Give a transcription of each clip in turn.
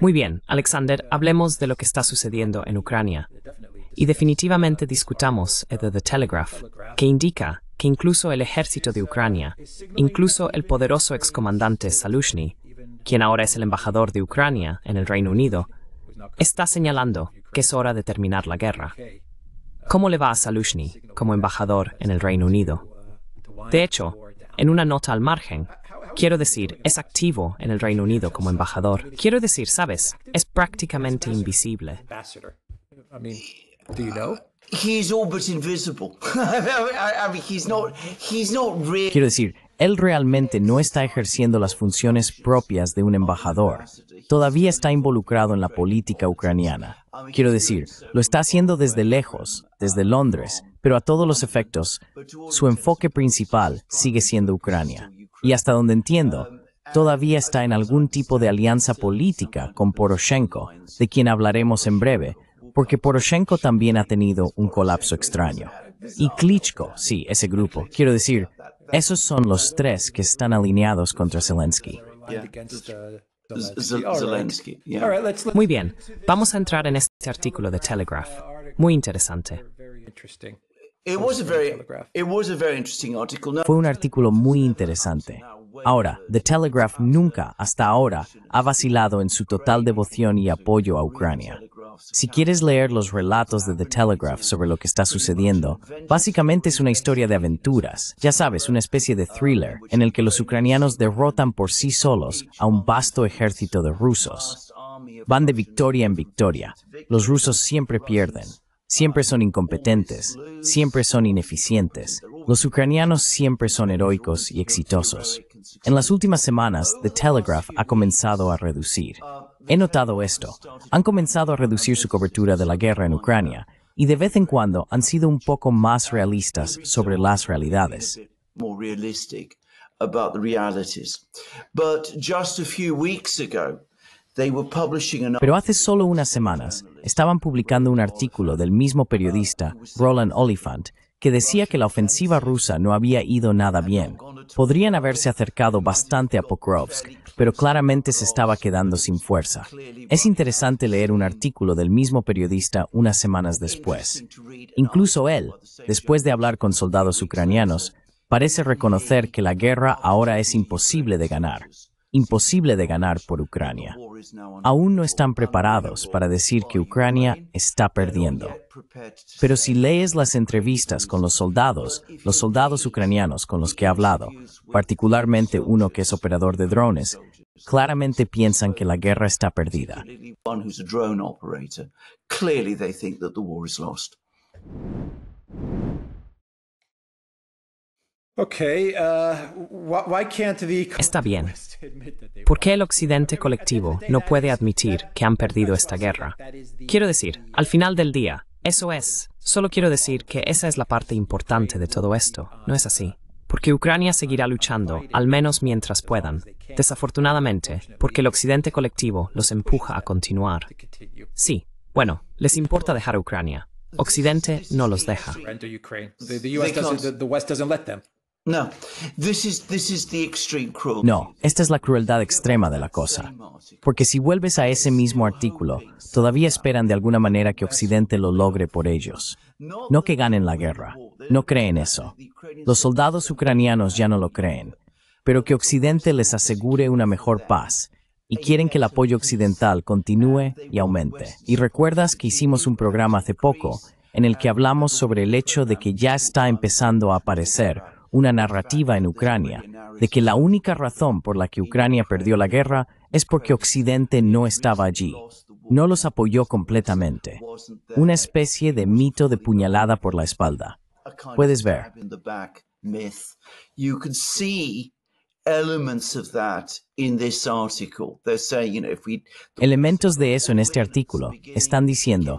Muy bien, Alexander, uh, hablemos de lo que está sucediendo en Ucrania. Y definitivamente discutamos eh, de The Telegraph, que indica que incluso el ejército de uh, Ucrania, incluso el poderoso excomandante Salushny, quien ahora es el embajador de Ucrania en el Reino Unido, está señalando que es hora de terminar la guerra. ¿Cómo le va a Salushny como embajador en el Reino Unido? Uh, de hecho, en una nota al margen, quiero decir, es activo en el Reino Unido como embajador. Quiero decir, ¿sabes? Es prácticamente invisible. Quiero decir, él realmente no está ejerciendo las funciones propias de un embajador. Todavía está involucrado en la política ucraniana. Quiero decir, lo está haciendo desde lejos, desde Londres, pero a todos los efectos, su enfoque principal sigue siendo Ucrania. Y hasta donde entiendo, todavía está en algún tipo de alianza política con Poroshenko, de quien hablaremos en breve, porque Poroshenko también ha tenido un colapso extraño. Y Klitschko, sí, ese grupo. Quiero decir, esos son los tres que están alineados contra Zelensky. Muy bien, vamos a entrar en este artículo de Telegraph. Muy interesante. Fue un artículo muy interesante. Ahora, The Telegraph nunca, hasta ahora, ha vacilado en su total devoción y apoyo a Ucrania. Si quieres leer los relatos de The Telegraph sobre lo que está sucediendo, básicamente es una historia de aventuras, ya sabes, una especie de thriller, en el que los ucranianos derrotan por sí solos a un vasto ejército de rusos. Van de victoria en victoria. Los rusos siempre pierden. Siempre son incompetentes, siempre son ineficientes. Los ucranianos siempre son heroicos y exitosos. En las últimas semanas, The Telegraph ha comenzado a reducir. He notado esto. Han comenzado a reducir su cobertura de la guerra en Ucrania y de vez en cuando han sido un poco más realistas sobre las realidades. Pero hace solo unas semanas estaban publicando un artículo del mismo periodista, Roland Oliphant, que decía que la ofensiva rusa no había ido nada bien. Podrían haberse acercado bastante a Pokrovsk, pero claramente se estaba quedando sin fuerza. Es interesante leer un artículo del mismo periodista unas semanas después. Incluso él, después de hablar con soldados ucranianos, parece reconocer que la guerra ahora es imposible de ganar imposible de ganar por Ucrania. Aún no están preparados para decir que Ucrania está perdiendo. Pero si lees las entrevistas con los soldados, los soldados ucranianos con los que he hablado, particularmente uno que es operador de drones, claramente piensan que la guerra está perdida. Uh, Está bien. ¿Por qué el Occidente colectivo no puede admitir que han perdido esta guerra? Quiero decir, al final del día, eso es. Solo quiero decir que esa es la parte importante de todo esto, ¿no es así? Porque Ucrania seguirá luchando, al menos mientras puedan. Desafortunadamente, porque el Occidente colectivo los empuja a continuar. Sí, bueno, les importa dejar a Ucrania. Occidente no los deja. No, esta es la crueldad extrema de la cosa. Porque si vuelves a ese mismo artículo, todavía esperan de alguna manera que Occidente lo logre por ellos. No que ganen la guerra. No creen eso. Los soldados ucranianos ya no lo creen. Pero que Occidente les asegure una mejor paz. Y quieren que el apoyo occidental continúe y aumente. Y recuerdas que hicimos un programa hace poco en el que hablamos sobre el hecho de que ya está empezando a aparecer una narrativa en Ucrania de que la única razón por la que Ucrania perdió la guerra es porque Occidente no estaba allí, no los apoyó completamente, una especie de mito de puñalada por la espalda. Puedes ver. Elementos de eso en este artículo están diciendo,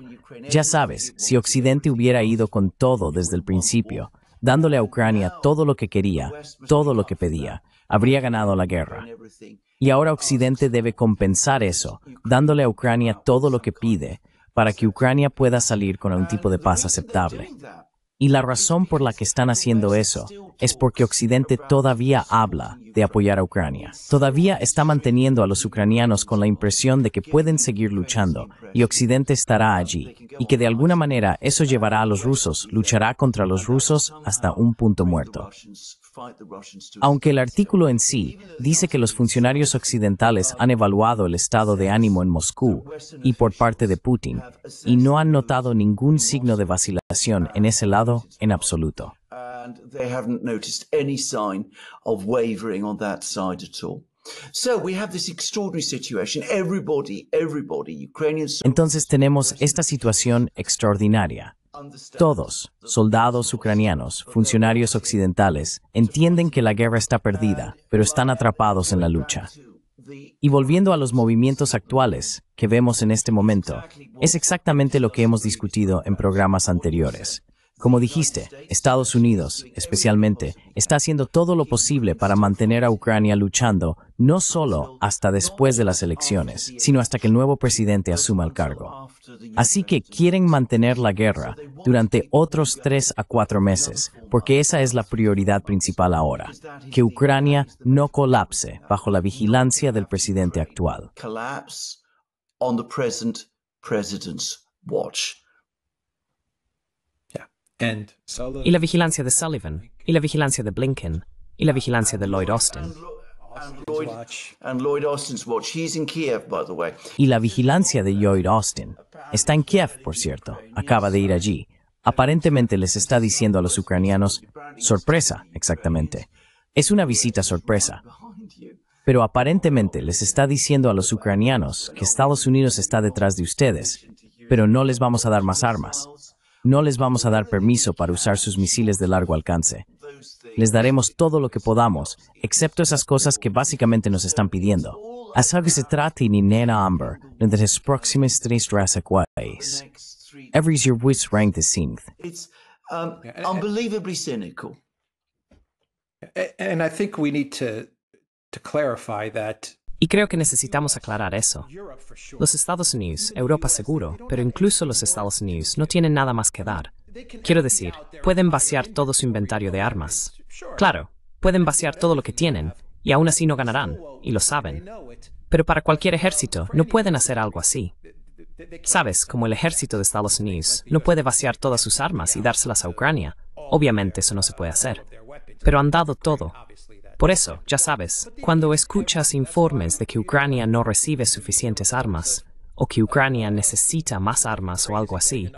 ya sabes, si Occidente hubiera ido con todo desde el principio, dándole a Ucrania todo lo que quería, todo lo que pedía, habría ganado la guerra. Y ahora Occidente debe compensar eso, dándole a Ucrania todo lo que pide, para que Ucrania pueda salir con un tipo de paz aceptable. Y la razón por la que están haciendo eso es porque Occidente todavía habla de apoyar a Ucrania. Todavía está manteniendo a los ucranianos con la impresión de que pueden seguir luchando y Occidente estará allí y que de alguna manera eso llevará a los rusos, luchará contra los rusos hasta un punto muerto. Aunque el artículo en sí dice que los funcionarios occidentales han evaluado el estado de ánimo en Moscú y por parte de Putin y no han notado ningún signo de vacilación en ese lado en absoluto. Entonces tenemos esta situación extraordinaria. Todos, soldados ucranianos, funcionarios occidentales, entienden que la guerra está perdida, pero están atrapados en la lucha. Y volviendo a los movimientos actuales que vemos en este momento, es exactamente lo que hemos discutido en programas anteriores. Como dijiste, Estados Unidos, especialmente, está haciendo todo lo posible para mantener a Ucrania luchando, no solo hasta después de las elecciones, sino hasta que el nuevo presidente asuma el cargo. Así que quieren mantener la guerra durante otros tres a cuatro meses, porque esa es la prioridad principal ahora, que Ucrania no colapse bajo la vigilancia del presidente actual y la vigilancia de Sullivan, y la vigilancia de Blinken, y la vigilancia de Lloyd Austin. Y la vigilancia de Lloyd Austin. Está en Kiev, por cierto. Acaba de ir allí. Aparentemente les está diciendo a los ucranianos, sorpresa, exactamente. Es una visita sorpresa. Pero aparentemente les está diciendo a los ucranianos que Estados Unidos está detrás de ustedes, pero no les vamos a dar más armas. No les vamos a dar permiso para usar sus misiles de largo alcance. Les daremos todo lo que podamos, excepto esas cosas que básicamente nos están pidiendo. Así que se trata ni Nena Amber, durante las próximas tres Jurassic Ways. Every year which ranked the 10 It's um, unbelievably cynical. And I think we need to to clarify that y creo que necesitamos aclarar eso. Los Estados Unidos, Europa seguro, pero incluso los Estados Unidos no tienen nada más que dar. Quiero decir, pueden vaciar todo su inventario de armas. Claro, pueden vaciar todo lo que tienen, y aún así no ganarán, y lo saben. Pero para cualquier ejército no pueden hacer algo así. Sabes, como el ejército de Estados Unidos no puede vaciar todas sus armas y dárselas a Ucrania. Obviamente eso no se puede hacer. Pero han dado todo, por eso, ya sabes, cuando escuchas informes de que Ucrania no recibe suficientes armas, o que Ucrania necesita más armas o algo así,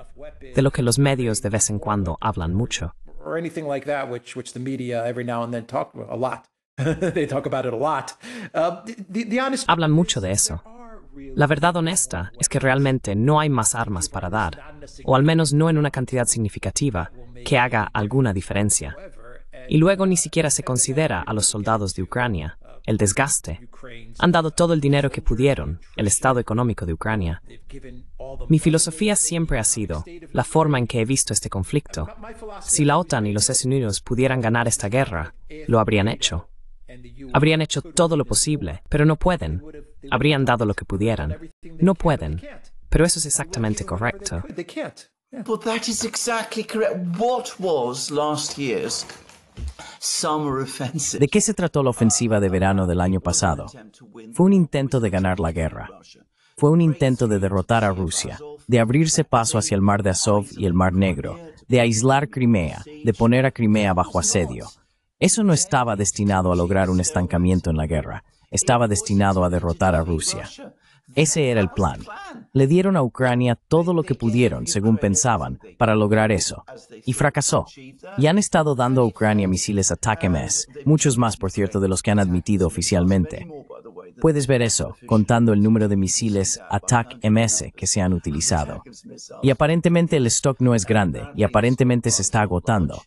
de lo que los medios de vez en cuando hablan mucho. Hablan mucho de eso. La verdad honesta es que realmente no hay más armas para dar, o al menos no en una cantidad significativa que haga alguna diferencia. Y luego ni siquiera se considera a los soldados de Ucrania, el desgaste. Han dado todo el dinero que pudieron, el estado económico de Ucrania. Mi filosofía siempre ha sido la forma en que he visto este conflicto. Si la OTAN y los Estados Unidos pudieran ganar esta guerra, lo habrían hecho. Habrían hecho todo lo posible, pero no pueden. Habrían dado lo que pudieran. No pueden. Pero eso es exactamente correcto. eso ¿De qué se trató la ofensiva de verano del año pasado? Fue un intento de ganar la guerra. Fue un intento de derrotar a Rusia, de abrirse paso hacia el mar de Azov y el mar Negro, de aislar Crimea, de poner a Crimea bajo asedio. Eso no estaba destinado a lograr un estancamiento en la guerra, estaba destinado a derrotar a Rusia. Ese era el plan. Le dieron a Ucrania todo lo que pudieron, según pensaban, para lograr eso. Y fracasó. Y han estado dando a Ucrania misiles ATACMS, ms muchos más, por cierto, de los que han admitido oficialmente. Puedes ver eso, contando el número de misiles attack MS que se han utilizado. Y aparentemente el stock no es grande, y aparentemente se está agotando.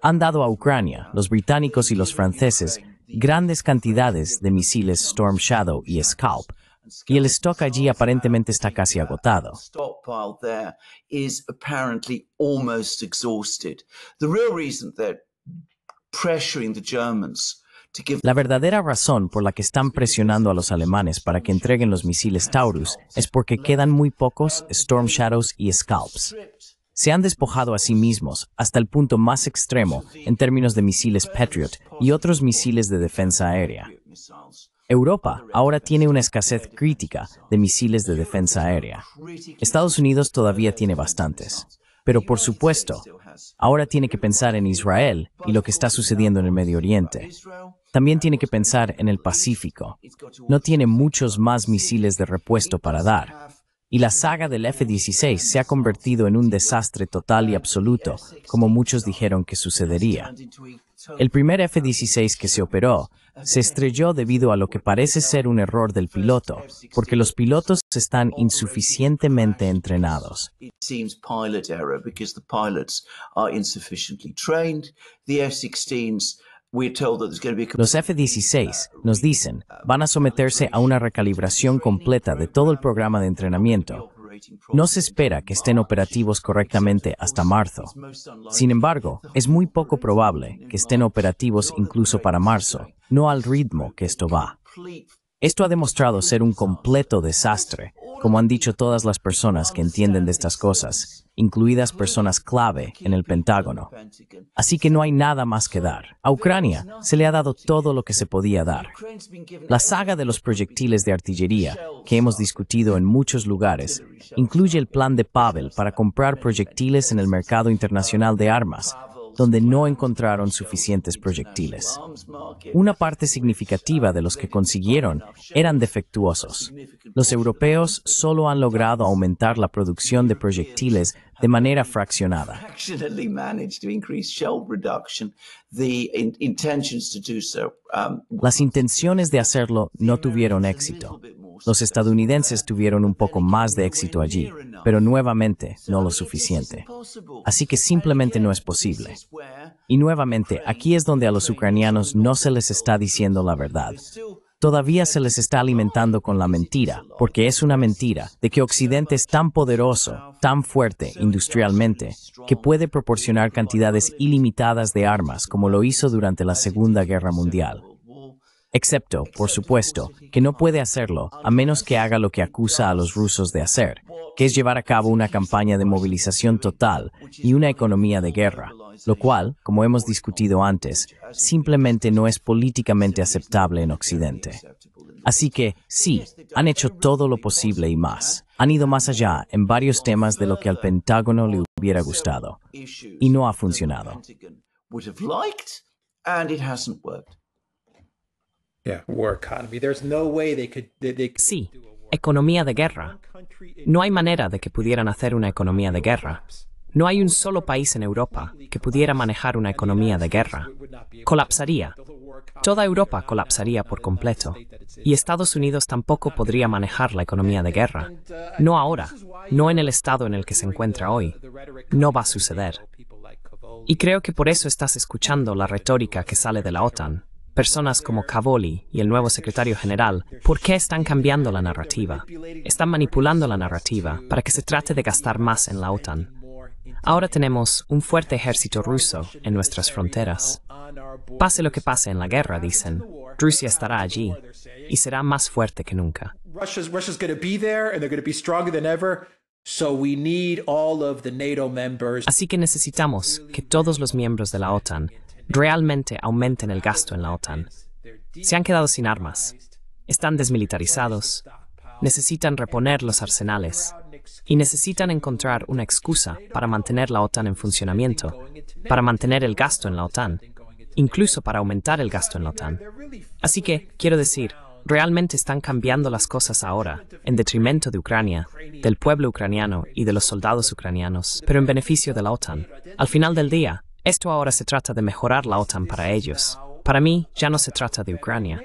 Han dado a Ucrania, los británicos y los franceses, grandes cantidades de misiles Storm Shadow y Scalp, y el stock allí aparentemente está casi agotado. La verdadera razón por la que están presionando a los alemanes para que entreguen los misiles Taurus es porque quedan muy pocos Storm Shadows y Scalps. Se han despojado a sí mismos hasta el punto más extremo en términos de misiles Patriot y otros misiles de defensa aérea. Europa ahora tiene una escasez crítica de misiles de defensa aérea. Estados Unidos todavía tiene bastantes. Pero por supuesto, ahora tiene que pensar en Israel y lo que está sucediendo en el Medio Oriente. También tiene que pensar en el Pacífico. No tiene muchos más misiles de repuesto para dar. Y la saga del F-16 se ha convertido en un desastre total y absoluto, como muchos dijeron que sucedería. El primer F-16 que se operó se estrelló debido a lo que parece ser un error del piloto, porque los pilotos están insuficientemente entrenados. Los F-16, nos dicen, van a someterse a una recalibración completa de todo el programa de entrenamiento, no se espera que estén operativos correctamente hasta marzo. Sin embargo, es muy poco probable que estén operativos incluso para marzo, no al ritmo que esto va. Esto ha demostrado ser un completo desastre, como han dicho todas las personas que entienden de estas cosas, incluidas personas clave en el Pentágono. Así que no hay nada más que dar. A Ucrania se le ha dado todo lo que se podía dar. La saga de los proyectiles de artillería, que hemos discutido en muchos lugares, incluye el plan de Pavel para comprar proyectiles en el mercado internacional de armas donde no encontraron suficientes proyectiles. Una parte significativa de los que consiguieron eran defectuosos. Los europeos solo han logrado aumentar la producción de proyectiles de manera fraccionada. Um, Las intenciones de hacerlo no tuvieron éxito. Los estadounidenses tuvieron un poco más de éxito allí, pero nuevamente no lo suficiente. Así que simplemente no es posible. Y nuevamente, aquí es donde a los ucranianos no se les está diciendo la verdad todavía se les está alimentando con la mentira, porque es una mentira de que Occidente es tan poderoso, tan fuerte industrialmente, que puede proporcionar cantidades ilimitadas de armas como lo hizo durante la Segunda Guerra Mundial excepto, por supuesto, que no puede hacerlo a menos que haga lo que acusa a los rusos de hacer, que es llevar a cabo una campaña de movilización total y una economía de guerra, lo cual, como hemos discutido antes, simplemente no es políticamente aceptable en Occidente. Así que, sí, han hecho todo lo posible y más. Han ido más allá en varios temas de lo que al Pentágono le hubiera gustado. Y no ha funcionado. Sí, economía de guerra. No hay manera de que pudieran hacer una economía de guerra. No hay un solo país en Europa que pudiera manejar una economía de guerra. Colapsaría. Toda Europa colapsaría por completo. Y Estados Unidos tampoco podría manejar la economía de guerra. No ahora, no en el estado en el que se encuentra hoy. No va a suceder. Y creo que por eso estás escuchando la retórica que sale de la OTAN, Personas como Cavoli y el nuevo secretario general, ¿por qué están cambiando la narrativa? Están manipulando la narrativa para que se trate de gastar más en la OTAN. Ahora tenemos un fuerte ejército ruso en nuestras fronteras. Pase lo que pase en la guerra, dicen, Rusia estará allí y será más fuerte que nunca. Así que necesitamos que todos los miembros de la OTAN realmente aumenten el gasto en la OTAN. Se han quedado sin armas, están desmilitarizados, necesitan reponer los arsenales y necesitan encontrar una excusa para mantener la OTAN en funcionamiento, para mantener el gasto en la OTAN, incluso para aumentar el gasto en la OTAN. Así que, quiero decir, realmente están cambiando las cosas ahora, en detrimento de Ucrania, del pueblo ucraniano y de los soldados ucranianos, pero en beneficio de la OTAN. Al final del día, esto ahora se trata de mejorar la OTAN para ellos. Para mí, ya no se trata de Ucrania.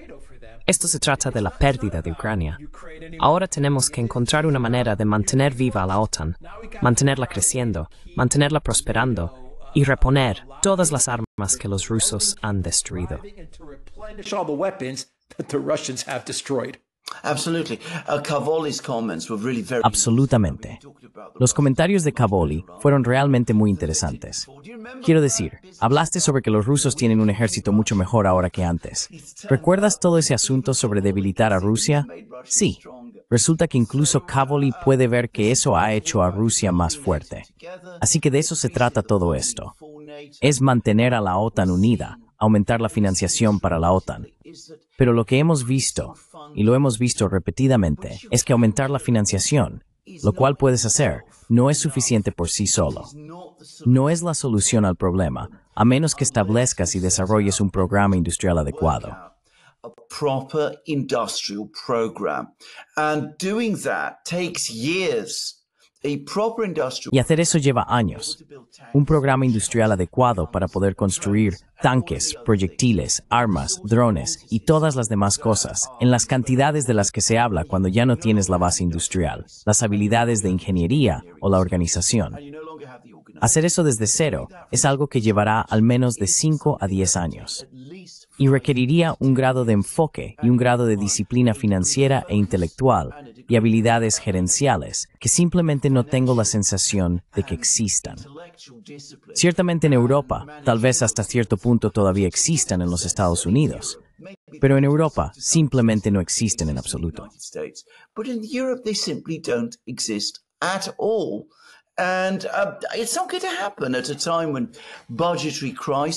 Esto se trata de la pérdida de Ucrania. Ahora tenemos que encontrar una manera de mantener viva a la OTAN, mantenerla creciendo, mantenerla prosperando y reponer todas las armas que los rusos han destruido. Uh, Absolutamente. Los comentarios de Cavoli fueron realmente muy interesantes. Quiero decir, hablaste sobre que los rusos tienen un ejército mucho mejor ahora que antes. ¿Recuerdas todo ese asunto sobre debilitar a Rusia? Sí. Resulta que incluso Cavoli uh, puede ver que eso ha hecho a Rusia más fuerte. Así que de eso se trata todo esto. Es mantener a la OTAN unida, aumentar la financiación para la OTAN. Pero lo que hemos visto, y lo hemos visto repetidamente, es que aumentar la financiación, lo cual puedes hacer, no es suficiente por sí solo. No es la solución al problema, a menos que establezcas y desarrolles un programa industrial adecuado. industrial program. And doing that takes years y hacer eso lleva años. Un programa industrial adecuado para poder construir tanques, proyectiles, armas, drones y todas las demás cosas, en las cantidades de las que se habla cuando ya no tienes la base industrial, las habilidades de ingeniería o la organización. Hacer eso desde cero es algo que llevará al menos de 5 a 10 años y requeriría un grado de enfoque y un grado de disciplina financiera e intelectual y habilidades gerenciales que simplemente no tengo la sensación de que existan. Ciertamente en Europa, tal vez hasta cierto punto todavía existan en los Estados Unidos, pero en Europa simplemente no existen en absoluto.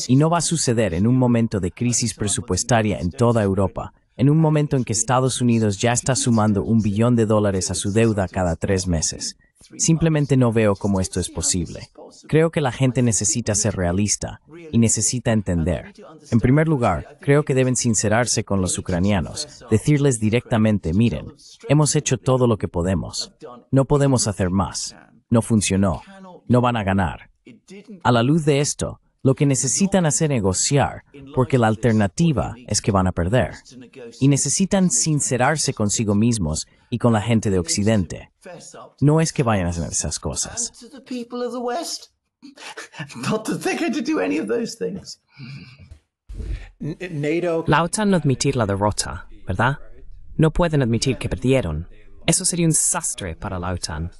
Y no va a suceder en un momento de crisis presupuestaria en toda Europa, en un momento en que Estados Unidos ya está sumando un billón de dólares a su deuda cada tres meses. Simplemente no veo cómo esto es posible. Creo que la gente necesita ser realista y necesita entender. En primer lugar, creo que deben sincerarse con los ucranianos, decirles directamente, miren, hemos hecho todo lo que podemos. No podemos hacer más. No funcionó. No van a ganar. A la luz de esto, lo que necesitan hacer es negociar, porque la alternativa es que van a perder. Y necesitan sincerarse consigo mismos y con la gente de Occidente. No es que vayan a hacer esas cosas. La OTAN no admitir la derrota, ¿verdad? No pueden admitir que perdieron. Eso sería un sastre para la OTAN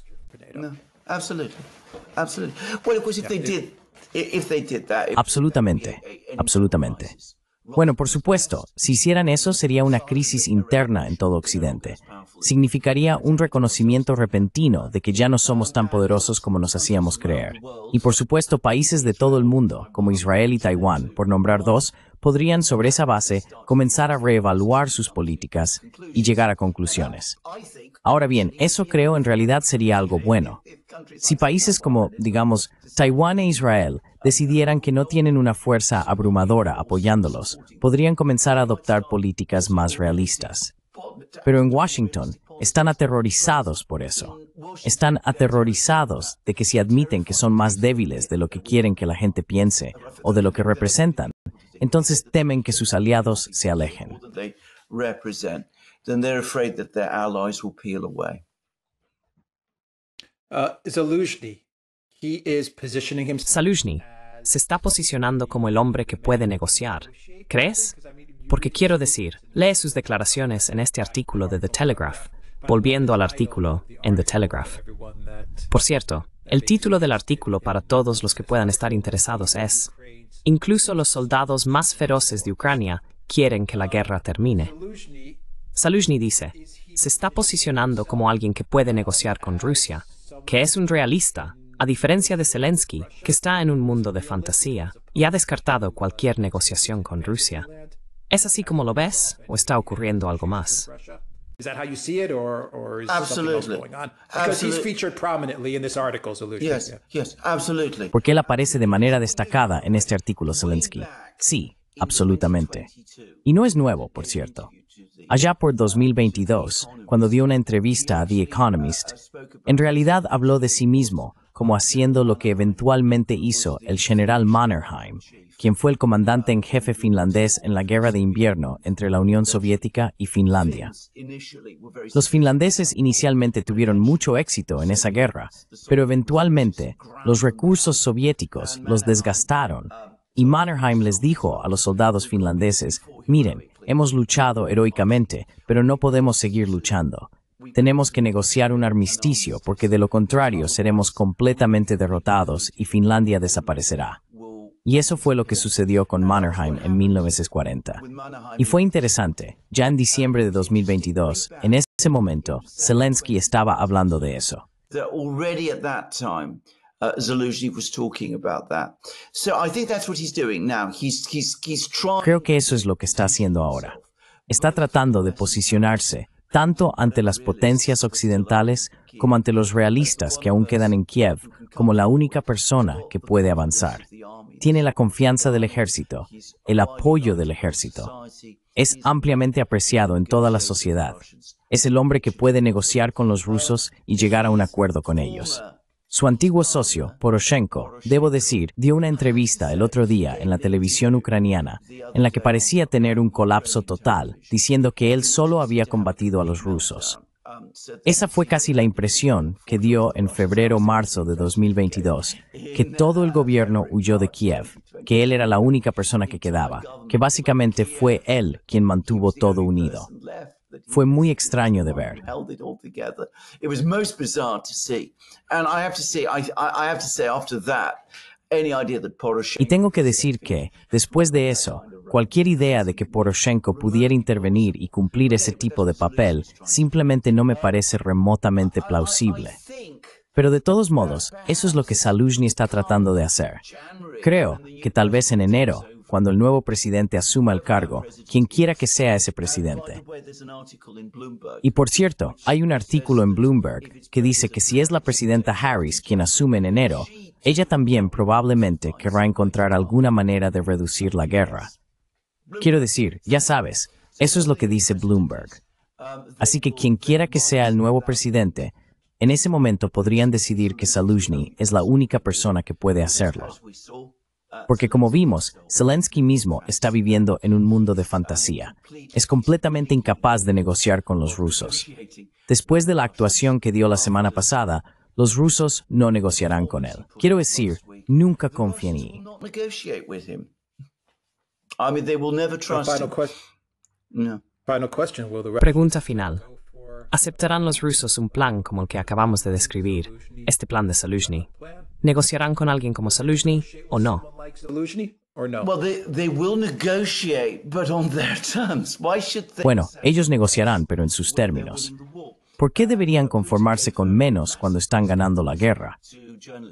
absolutamente. Absolutamente. Bueno, por supuesto, si hicieran eso sería una crisis interna en todo Occidente. Significaría un reconocimiento repentino de que ya no somos tan poderosos como nos hacíamos creer. Y por supuesto, países de todo el mundo, como Israel y Taiwán, por nombrar dos, podrían sobre esa base comenzar a reevaluar sus políticas y llegar a conclusiones. Ahora bien, eso creo en realidad sería algo bueno. Si países como, digamos, Taiwán e Israel decidieran que no tienen una fuerza abrumadora apoyándolos, podrían comenzar a adoptar políticas más realistas. Pero en Washington están aterrorizados por eso. Están aterrorizados de que si admiten que son más débiles de lo que quieren que la gente piense o de lo que representan, entonces temen que sus aliados se alejen. Salushny uh, se está posicionando como el hombre que puede negociar. ¿Crees? Porque quiero decir, lee sus declaraciones en este artículo de The Telegraph, volviendo al artículo en The Telegraph. Por cierto, el título del artículo para todos los que puedan estar interesados es, Incluso los soldados más feroces de Ucrania quieren que la guerra termine. Saluzhny dice, se está posicionando como alguien que puede negociar con Rusia, que es un realista, a diferencia de Zelensky, que está en un mundo de fantasía y ha descartado cualquier negociación con Rusia. ¿Es así como lo ves o está ocurriendo algo más? Is that how Porque él aparece de manera destacada en este artículo, Zelensky. Sí, absolutamente. Y no es nuevo, por cierto allá por 2022, cuando dio una entrevista a The Economist. En realidad habló de sí mismo como haciendo lo que eventualmente hizo el general Mannerheim, quien fue el comandante en jefe finlandés en la guerra de invierno entre la Unión Soviética y Finlandia. Los finlandeses inicialmente tuvieron mucho éxito en esa guerra, pero eventualmente los recursos soviéticos los desgastaron y Mannerheim les dijo a los soldados finlandeses, miren, Hemos luchado heroicamente, pero no podemos seguir luchando. Tenemos que negociar un armisticio porque de lo contrario seremos completamente derrotados y Finlandia desaparecerá. Y eso fue lo que sucedió con Mannerheim en 1940. Y fue interesante, ya en diciembre de 2022, en ese momento, Zelensky estaba hablando de eso. Uh, was talking Creo que eso es lo que está haciendo ahora. Está tratando de posicionarse tanto ante las potencias occidentales como ante los realistas que aún quedan en Kiev como la única persona que puede avanzar. Tiene la confianza del ejército, el apoyo del ejército. Es ampliamente apreciado en toda la sociedad. Es el hombre que puede negociar con los rusos y llegar a un acuerdo con ellos. Su antiguo socio, Poroshenko, debo decir, dio una entrevista el otro día en la televisión ucraniana, en la que parecía tener un colapso total, diciendo que él solo había combatido a los rusos. Esa fue casi la impresión que dio en febrero-marzo de 2022, que todo el gobierno huyó de Kiev, que él era la única persona que quedaba, que básicamente fue él quien mantuvo todo unido. Fue muy extraño de ver. Y tengo que decir que, después de eso, cualquier idea de que Poroshenko pudiera intervenir y cumplir ese tipo de papel simplemente no me parece remotamente plausible. Pero de todos modos, eso es lo que Saluzhny está tratando de hacer. Creo que tal vez en enero cuando el nuevo presidente asuma el cargo, quien quiera que sea ese presidente. Y por cierto, hay un artículo en Bloomberg que dice que si es la presidenta Harris quien asume en enero, ella también probablemente querrá encontrar alguna manera de reducir la guerra. Quiero decir, ya sabes, eso es lo que dice Bloomberg. Así que quien quiera que sea el nuevo presidente, en ese momento podrían decidir que Saluzny es la única persona que puede hacerlo. Porque como vimos, Zelensky mismo está viviendo en un mundo de fantasía. Es completamente incapaz de negociar con los rusos. Después de la actuación que dio la semana pasada, los rusos no negociarán con él. Quiero decir, nunca confíen en él. Pregunta final. ¿Aceptarán los rusos un plan como el que acabamos de describir, este plan de Saluzhny? ¿Negociarán con alguien como Saluzhny o no? Bueno, ellos negociarán, pero en sus términos. ¿Por qué deberían conformarse con menos cuando están ganando la guerra?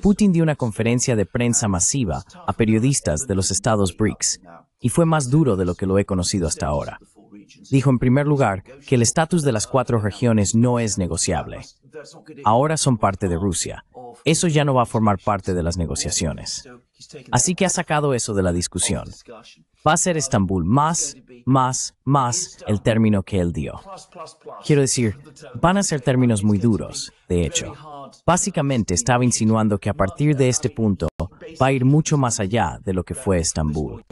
Putin dio una conferencia de prensa masiva a periodistas de los estados BRICS y fue más duro de lo que lo he conocido hasta ahora. Dijo en primer lugar que el estatus de las cuatro regiones no es negociable ahora son parte de Rusia. Eso ya no va a formar parte de las negociaciones. Así que ha sacado eso de la discusión. Va a ser Estambul más, más, más el término que él dio. Quiero decir, van a ser términos muy duros, de hecho. Básicamente estaba insinuando que a partir de este punto va a ir mucho más allá de lo que fue Estambul.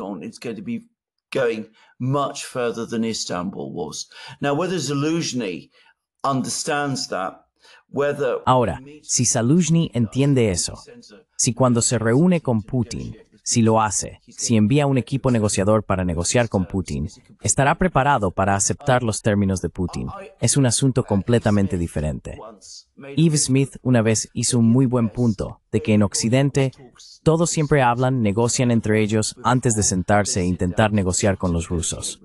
Ahora, si Saluzhny entiende eso, si cuando se reúne con Putin, si lo hace, si envía un equipo negociador para negociar con Putin, estará preparado para aceptar los términos de Putin. Es un asunto completamente diferente. Eve Smith una vez hizo un muy buen punto de que en Occidente todos siempre hablan, negocian entre ellos antes de sentarse e intentar negociar con los rusos.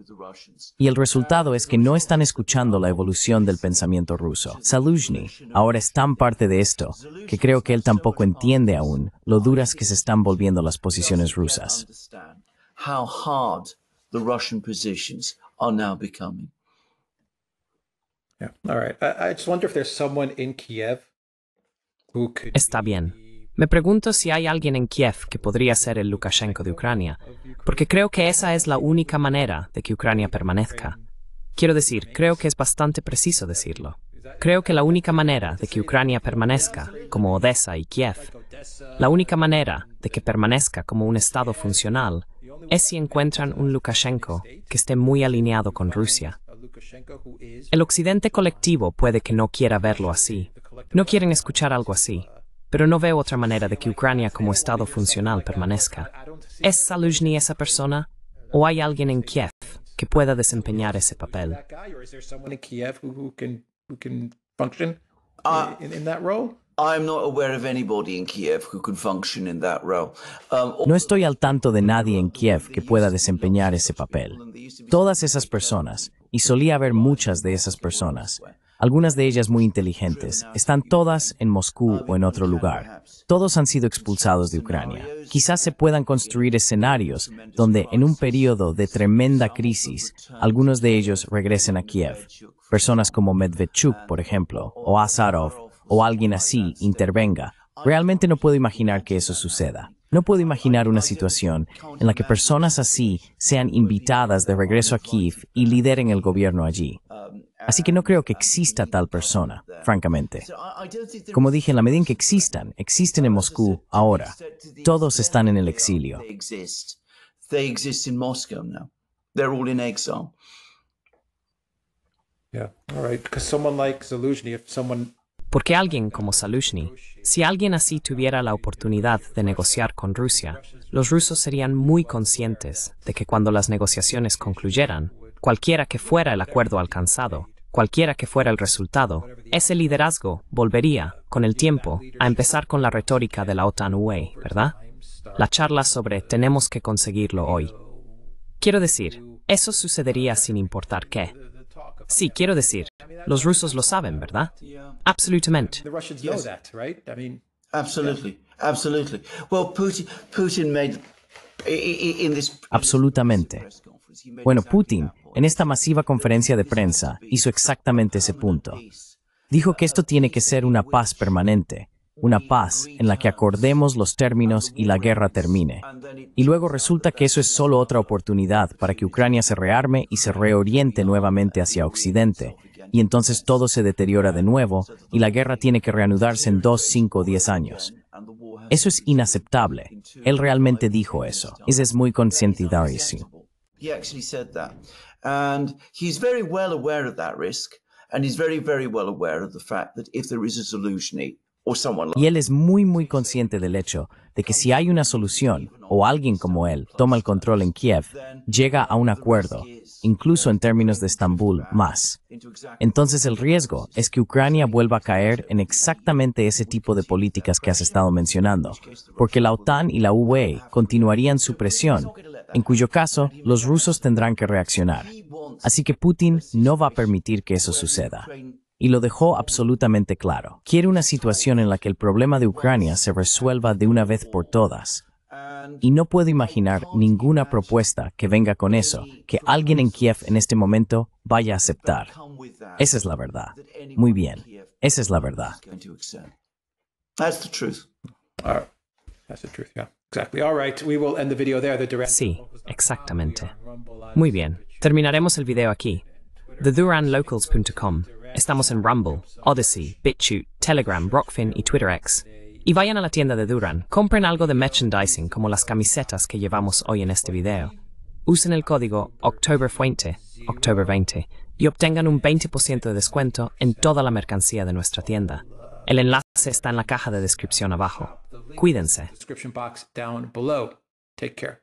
Y el resultado es que no están escuchando la evolución del pensamiento ruso. Saluzhny ahora es tan parte de esto que creo que él tampoco entiende aún lo duras que se están volviendo las posiciones rusas. Está bien. Me pregunto si hay alguien en Kiev que podría ser el Lukashenko de Ucrania, porque creo que esa es la única manera de que Ucrania permanezca. Quiero decir, creo que es bastante preciso decirlo. Creo que la única manera de que Ucrania permanezca como Odessa y Kiev, la única manera de que permanezca como un Estado funcional, es si encuentran un Lukashenko que esté muy alineado con Rusia. El Occidente colectivo puede que no quiera verlo así. No quieren escuchar algo así pero no veo otra manera de que Ucrania como Estado funcional permanezca. ¿Es Saluzhny esa persona? ¿O hay alguien en Kiev que pueda desempeñar ese papel? No estoy al tanto de nadie en Kiev que pueda desempeñar ese papel. Todas esas personas, y solía haber muchas de esas personas, algunas de ellas muy inteligentes, están todas en Moscú o en otro lugar. Todos han sido expulsados de Ucrania. Quizás se puedan construir escenarios donde en un periodo de tremenda crisis, algunos de ellos regresen a Kiev. Personas como Medvedchuk, por ejemplo, o Azarov, o alguien así intervenga. Realmente no puedo imaginar que eso suceda. No puedo imaginar una situación en la que personas así sean invitadas de regreso a Kiev y lideren el gobierno allí. Así que no creo que exista tal persona, francamente. Como dije, en la medida en que existan, existen en Moscú ahora. Todos están en el exilio. Porque alguien como Salushny, si alguien así tuviera la oportunidad de negociar con Rusia, los rusos serían muy conscientes de que cuando las negociaciones concluyeran, cualquiera que fuera el acuerdo alcanzado, cualquiera que fuera el resultado, ese liderazgo volvería, con el tiempo, a empezar con la retórica de la OTAN Way, ¿verdad? La charla sobre tenemos que conseguirlo hoy. Quiero decir, eso sucedería sin importar qué. Sí, quiero decir, los rusos lo saben, ¿verdad? Absolutamente. Absolutamente. Bueno, Putin en esta masiva conferencia de prensa, hizo exactamente ese punto. Dijo que esto tiene que ser una paz permanente, una paz en la que acordemos los términos y la guerra termine. Y luego resulta que eso es solo otra oportunidad para que Ucrania se rearme y se reoriente nuevamente hacia Occidente, y entonces todo se deteriora de nuevo y la guerra tiene que reanudarse en dos, cinco o diez años. Eso es inaceptable. Él realmente dijo eso. Eso es muy eso. Y él es muy, muy consciente del hecho de que si hay una solución o alguien como él toma el control en Kiev, llega a un acuerdo, incluso en términos de Estambul, más. Entonces el riesgo es que Ucrania vuelva a caer en exactamente ese tipo de políticas que has estado mencionando, porque la OTAN y la UE continuarían su presión en cuyo caso los rusos tendrán que reaccionar. Así que Putin no va a permitir que eso suceda. Y lo dejó absolutamente claro. Quiere una situación en la que el problema de Ucrania se resuelva de una vez por todas. Y no puedo imaginar ninguna propuesta que venga con eso, que alguien en Kiev en este momento vaya a aceptar. Esa es la verdad. Muy bien. Esa es la verdad. Sí, exactamente. Muy bien, terminaremos el video aquí. TheDuranLocals.com. Estamos en Rumble, Odyssey, BitChute, Telegram, Rockfin y TwitterX. Y vayan a la tienda de Duran, compren algo de merchandising como las camisetas que llevamos hoy en este video. Usen el código OctoberFuente, October20, y obtengan un 20% de descuento en toda la mercancía de nuestra tienda. El enlace está en la caja de descripción abajo. Cuídense. Description box down below. Take care.